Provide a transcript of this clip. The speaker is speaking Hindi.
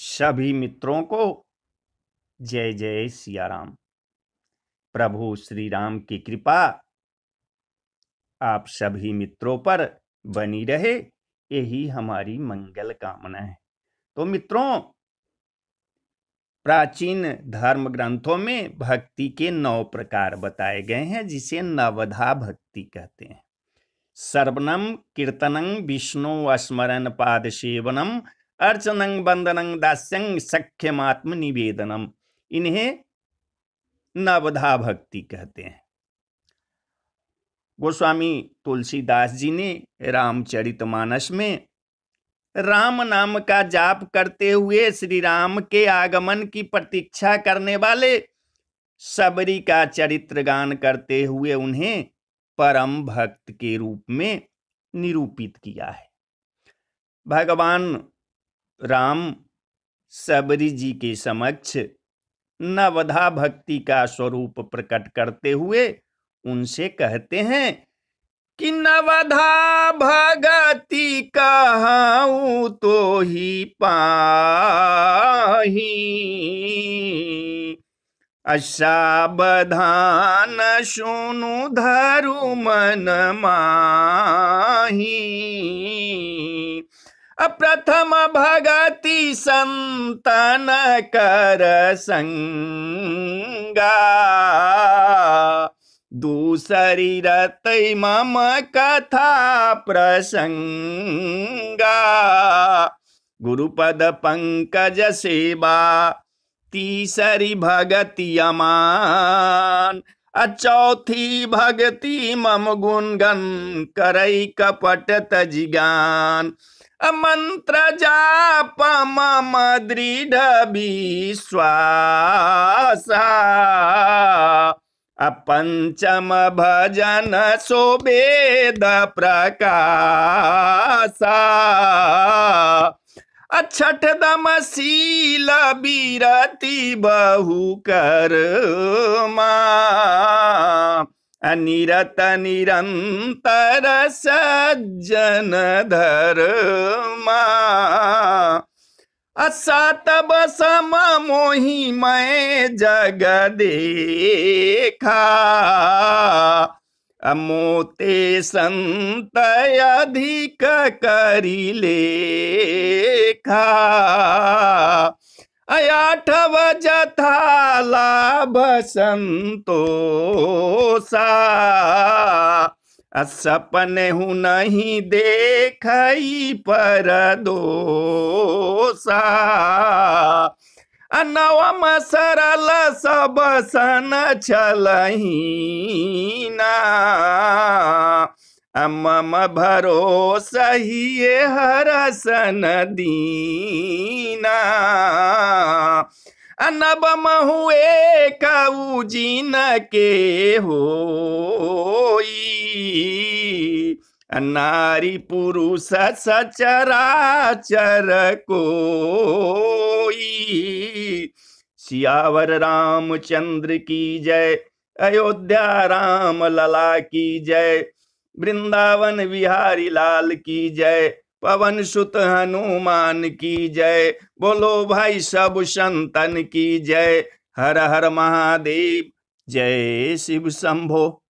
सभी मित्रों को जय जय सियाराम प्रभु श्री राम की कृपा आप सभी मित्रों पर बनी रहे यही हमारी मंगल कामना है तो मित्रों प्राचीन धर्म ग्रंथों में भक्ति के नौ प्रकार बताए गए हैं जिसे नवधा भक्ति कहते हैं सर्वनम कीर्तनम विष्णु स्मरण पाद सेवनम अर्चनंग बंदनंग दास्यंग सख्यमात्म निवेदनम इन्हें नवधा भक्ति कहते हैं गोस्वामी तुलसीदास जी ने रामचरितमानस में राम नाम का जाप करते हुए श्री राम के आगमन की प्रतीक्षा करने वाले सबरी का चरित्र गान करते हुए उन्हें परम भक्त के रूप में निरूपित किया है भगवान राम सबरी जी के समक्ष नवधा भक्ति का स्वरूप प्रकट करते हुए उनसे कहते हैं कि नवधा भगति कहूँ तो ही पाही बधान सुनु धरु मन माही प्रथम भगति संतन कर संगा दूसरी रत मम कथा प्रसंगा गुरुपद पंकज सेवा तीसरी भगति यमान अचौथी भगति मम गुणगन करई कपट तजिगान मंत्र जाप मम दृढ़ विश्वास पंचम भजन सोबेद प्रकाशा अछठ अच्छा दमसीला बीराती बहु कर अनिरत निरंतर सज्जन धर असत बस मोहि मैं जग देखा अमोते संत अधिक करी लेखा अयाठव जथा लाभ संतोषा सपने हूँ नहीं देखई पर दोसा नवम सरल सब सन चलहीना मम भरोसा ही ये हरसन दीना नब महुए कऊ जिन के होई नारी पुरुष सचरा चर कोई सियावर राम चंद्र की जय अयोध्या राम लला की जय वृंदावन बिहारी लाल की जय पवन सुत हनुमान की जय बोलो भाई सब संतन की जय हर हर महादेव जय शिव शंभो